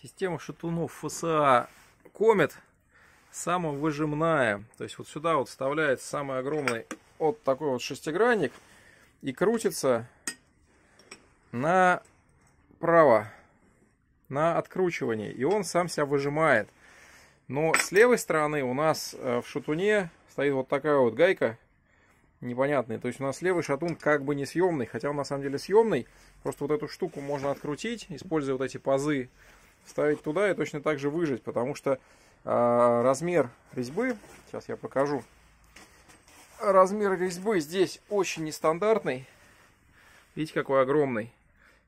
Система шатунов ФСА Комет самовыжимная. То есть вот сюда вот вставляется самый огромный вот такой вот шестигранник и крутится направо, на откручивании. И он сам себя выжимает. Но с левой стороны у нас э, в шатуне стоит вот такая вот гайка непонятная. То есть у нас левый шатун как бы не съемный, хотя он на самом деле съемный. Просто вот эту штуку можно открутить, используя вот эти пазы вставить туда и точно так же выжать, потому что э, размер резьбы, сейчас я покажу, размер резьбы здесь очень нестандартный, видите какой огромный.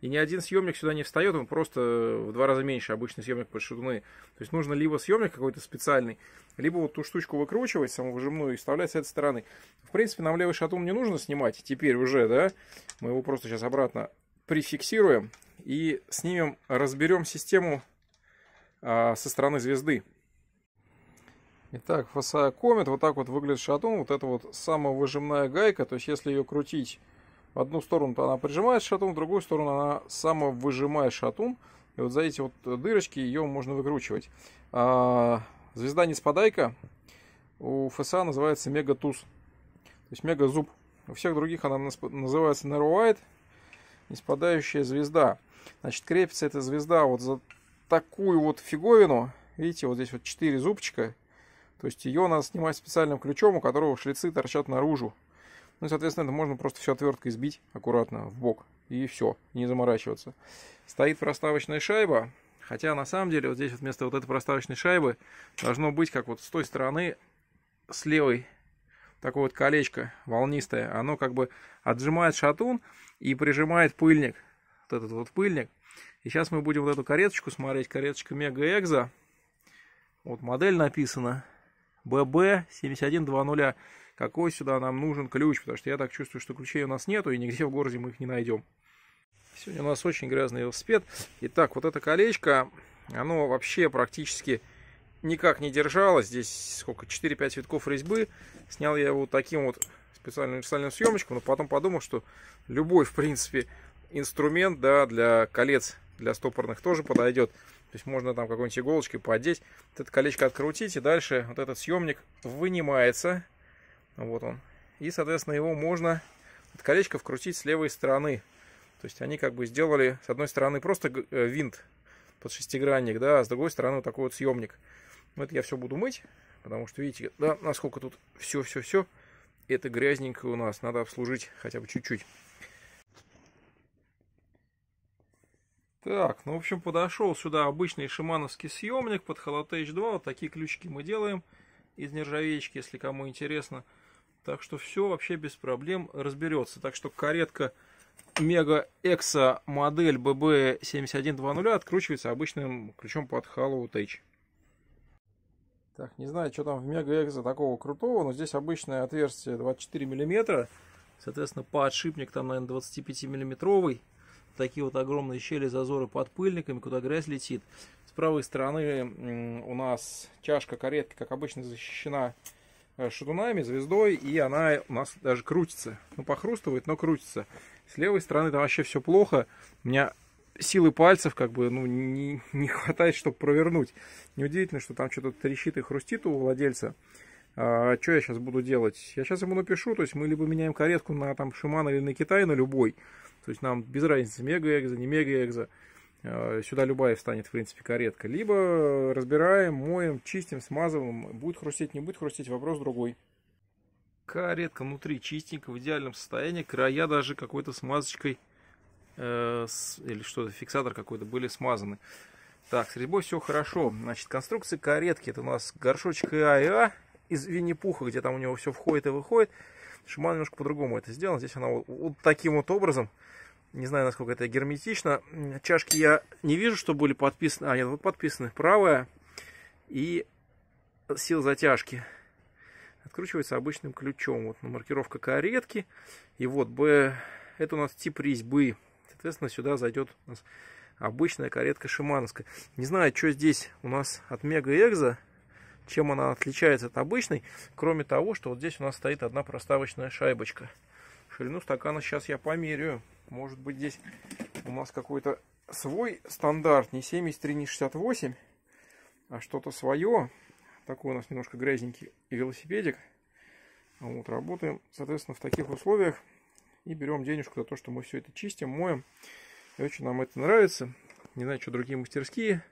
И ни один съемник сюда не встает, он просто в два раза меньше обычный съемник под шатуны. То есть нужно либо съемник какой-то специальный, либо вот ту штучку выкручивать самовыжимную и вставлять с этой стороны. В принципе, нам левый шатун не нужно снимать теперь уже, да. Мы его просто сейчас обратно прификсируем и снимем, разберем систему а, со стороны звезды. Итак, фасая комет, вот так вот выглядит шатун, вот это вот самовыжимная гайка, то есть если ее крутить в одну сторону, то она прижимает шатун, в другую сторону она самовыжимает шатун, и вот за эти вот дырочки ее можно выкручивать. А, звезда не спадайка у ФСА называется мегатуз, то есть мегазуб. У всех других она называется Narrowite, не спадающая звезда. Значит, крепится эта звезда вот за такую вот фиговину. Видите, вот здесь вот 4 зубчика. То есть ее надо снимать специальным ключом, у которого шлицы торчат наружу. Ну и, соответственно, это можно просто все отверткой сбить аккуратно в бок. И все, не заморачиваться. Стоит проставочная шайба. Хотя, на самом деле, вот здесь вот вместо вот этой проставочной шайбы должно быть, как вот с той стороны, с левой, такое вот колечко волнистое. Оно как бы отжимает шатун и прижимает пыльник вот этот вот пыльник. И сейчас мы будем вот эту кареточку смотреть, кареточка Мега экза Вот модель написана. ББ-7120. Какой сюда нам нужен ключ? Потому что я так чувствую, что ключей у нас нету, и нигде в городе мы их не найдем. Сегодня у нас очень грязный велосипед. Итак, вот это колечко, оно вообще практически никак не держалось. Здесь сколько? 4-5 витков резьбы. Снял я его таким вот специальным универсальным съемочком, но потом подумал, что любой, в принципе, инструмент, да, для колец, для стопорных тоже подойдет. То есть можно там какой-нибудь иголочкой поддеть, вот это колечко открутить, и дальше вот этот съемник вынимается. Вот он. И, соответственно, его можно, это колечко, вкрутить с левой стороны. То есть они как бы сделали, с одной стороны, просто э, винт под шестигранник, да, а с другой стороны вот такой вот съемник. но ну, Это я все буду мыть, потому что, видите, да, насколько тут все-все-все. Это грязненько у нас, надо обслужить хотя бы чуть-чуть. Так, ну, в общем, подошел сюда обычный шимановский съемник под Halotech 2. Вот такие ключики мы делаем из нержавеечки, если кому интересно. Так что все вообще без проблем разберется. Так что каретка Мега Экса модель BB7120 откручивается обычным ключом под Halotech. Так, не знаю, что там в Мега экса такого крутого, но здесь обычное отверстие 24 мм. Соответственно, подшипник там, наверное, 25 миллиметровый такие вот огромные щели, зазоры под пыльниками, куда грязь летит. С правой стороны у нас чашка каретки, как обычно, защищена э, шатунами, звездой, и она у нас даже крутится. Ну, похрустывает, но крутится. С левой стороны там вообще все плохо. У меня силы пальцев как бы ну, не, не хватает, чтобы провернуть. Неудивительно, что там что-то трещит и хрустит у владельца. А, что я сейчас буду делать? Я сейчас ему напишу, то есть мы либо меняем каретку на там Шиман или на Китай, на любой. То есть нам без разницы, мега-экзо, не мега-экзо. А, сюда любая встанет, в принципе, каретка. Либо разбираем, моем, чистим, смазываем. Будет хрустеть, не будет хрустеть, вопрос другой. Каретка внутри чистенькая, в идеальном состоянии. Края даже какой-то смазочкой э, или что-то, фиксатор какой-то были смазаны. Так, с резьбой все хорошо. Значит, конструкция каретки. Это у нас горшочек ИА, из Винни-Пуха, где там у него все входит и выходит. Шиман немножко по-другому это сделал. Здесь она вот, вот таким вот образом. Не знаю, насколько это герметично. Чашки я не вижу, что были подписаны. А, нет, вот подписаны. Правая и сил затяжки. Откручивается обычным ключом. Вот маркировка каретки. И вот Б. Это у нас тип резьбы. Соответственно, сюда зайдет у нас обычная каретка шимановская. Не знаю, что здесь у нас от Мега Экза чем она отличается от обычной, кроме того, что вот здесь у нас стоит одна проставочная шайбочка. Ширину стакана сейчас я померю. Может быть здесь у нас какой-то свой стандарт, не 73, не 68, а что-то свое. Такой у нас немножко грязненький велосипедик. Вот, работаем, соответственно, в таких условиях и берем денежку за то, что мы все это чистим, моем. И очень нам это нравится. Не знаю, что другие мастерские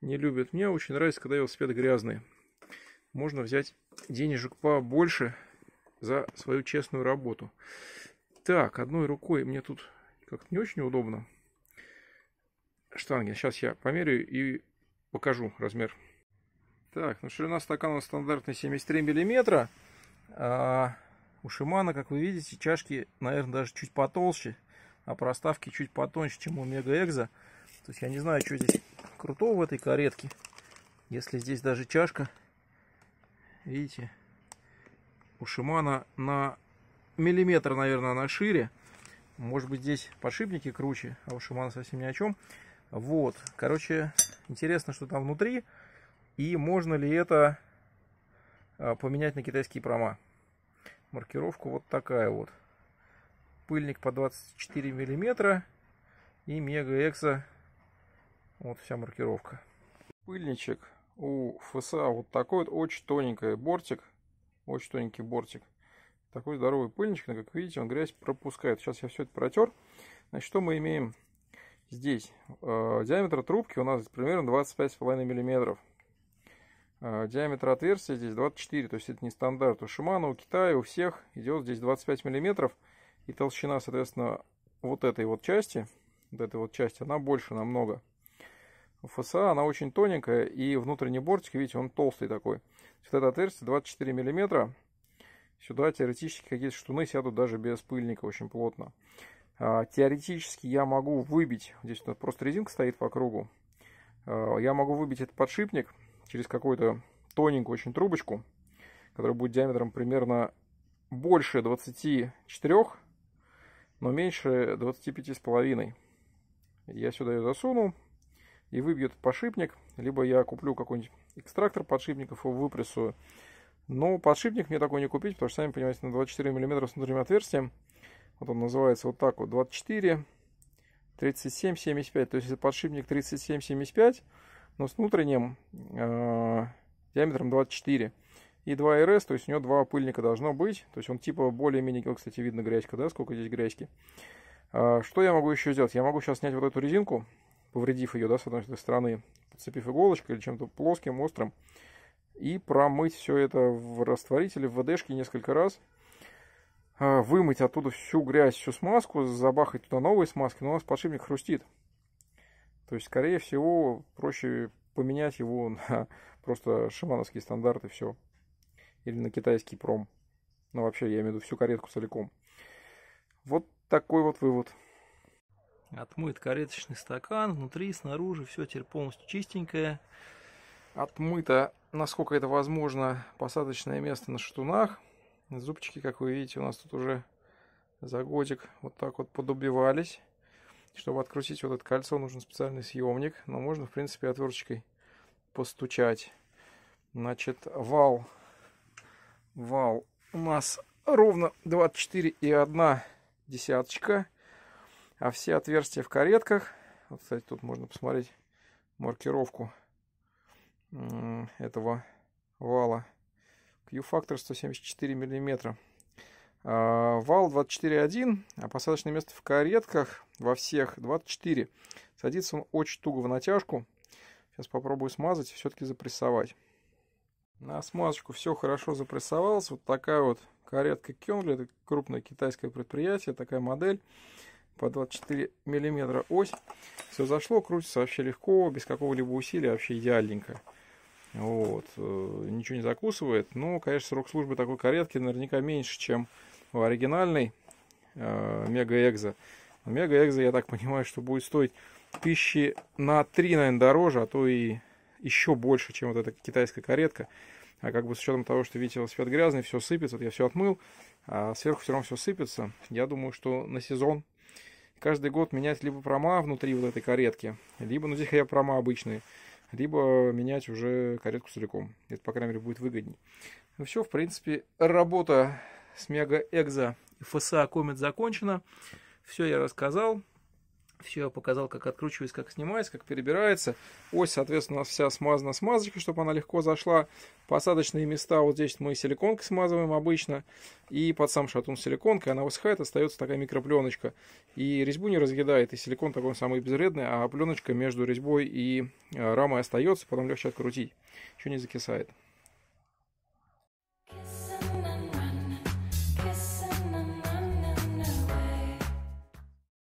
не любят. Мне очень нравится, когда велосипед грязный. Можно взять денежек побольше за свою честную работу. Так, одной рукой мне тут как-то не очень удобно. Штанги. Сейчас я померяю и покажу размер. Так, ну ширина стакана стандартная 73 миллиметра. А у Шимана, как вы видите, чашки, наверное, даже чуть потолще, а проставки чуть потоньше, чем у Мега Экза. То есть я не знаю, что здесь крутого в этой каретке. Если здесь даже чашка, видите, у Шимана на миллиметр, наверное, она шире. Может быть, здесь подшипники круче, а у Шимана совсем ни о чем. Вот, короче, интересно, что там внутри. И можно ли это а, поменять на китайские прома. Маркировка вот такая вот. Пыльник по 24 миллиметра и мега экса вот вся маркировка. Пыльничек у ФСА вот такой вот, очень тоненький бортик. Очень тоненький бортик. Такой здоровый пыльничек, но, как видите, он грязь пропускает. Сейчас я все это протер. Значит, что мы имеем здесь? Э, диаметр трубки у нас примерно с половиной миллиметров. Э, диаметр отверстия здесь 24, то есть это не стандарт. У Шимана, у Китая, у всех идет здесь 25 миллиметров. И толщина, соответственно, вот этой вот части, вот этой вот части, она больше намного. ФСА, она очень тоненькая, и внутренний бортик, видите, он толстый такой. Вот это отверстие 24 миллиметра. Сюда теоретически какие-то штуны сядут даже без пыльника очень плотно. А, теоретически я могу выбить, здесь просто резинка стоит по кругу, а, я могу выбить этот подшипник через какую-то тоненькую очень трубочку, которая будет диаметром примерно больше 24, но меньше 25,5. Я сюда ее засуну, и выбьет подшипник, либо я куплю какой-нибудь экстрактор подшипников, и выпрессую. Но подшипник мне такой не купить, потому что, сами понимаете, на 24 мм с внутренним отверстием, вот он называется вот так вот, 24, 37, 75, то есть подшипник 37, 75, но с внутренним э, диаметром 24. И 2 РС, то есть у него два пыльника должно быть, то есть он типа более-менее, вот, кстати, видно грязька, да, сколько здесь грязьки. А что я могу еще сделать? Я могу сейчас снять вот эту резинку, повредив ее, да, с одной стороны, подцепив иголочкой или чем-то плоским, острым, и промыть все это в растворителе, в ВДшке несколько раз, а, вымыть оттуда всю грязь, всю смазку, забахать туда новые смазки, но у нас подшипник хрустит. То есть, скорее всего, проще поменять его на просто шимановские стандарты, все. Или на китайский пром. Ну, вообще, я имею в виду всю каретку целиком. Вот такой вот вывод. Отмыт кареточный стакан, внутри, снаружи, все теперь полностью чистенькое. Отмыто, насколько это возможно, посадочное место на шатунах. Зубчики, как вы видите, у нас тут уже за годик вот так вот подубивались. Чтобы открутить вот это кольцо, нужен специальный съемник, но можно, в принципе, отверточкой постучать. Значит, вал, вал у нас ровно 24,1 десяточка. А все отверстия в каретках, вот, кстати, тут можно посмотреть маркировку этого вала. Q-фактор 174 миллиметра. А, вал 24,1, а посадочное место в каретках во всех 24. Садится он очень туго в натяжку. Сейчас попробую смазать и все-таки запрессовать. На смазочку все хорошо запрессовалось. Вот такая вот каретка Кёнгли. Это крупное китайское предприятие, такая модель по 24 миллиметра ось. Все зашло, крутится вообще легко, без какого-либо усилия, вообще идеальненько. Вот. Э, ничего не закусывает. Но, конечно, срок службы такой каретки наверняка меньше, чем в оригинальной э, Мега Экзо. Мега Экзо, я так понимаю, что будет стоить тысячи на 3, наверное, дороже, а то и еще больше, чем вот эта китайская каретка. А как бы с учетом того, что, видите, велосипед грязный, все сыпется, вот я все отмыл, а сверху все равно все сыпется. Я думаю, что на сезон каждый год менять либо прома внутри вот этой каретки, либо, ну здесь я прома обычные, либо менять уже каретку целиком. Это, по крайней мере, будет выгодней. Ну все, в принципе, работа с Мега Экзо и ФСА Комет закончена. Все я рассказал. Все я показал, как откручивается, как снимается, как перебирается. Ось, соответственно, у нас вся смазана смазочкой, чтобы она легко зашла. Посадочные места вот здесь мы силиконкой смазываем обычно. И под сам шатун силиконкой она высыхает, остается такая микропленочка. И резьбу не разъедает, и силикон такой самый безвредный, а пленочка между резьбой и э, рамой остается, потом легче открутить. Еще не закисает.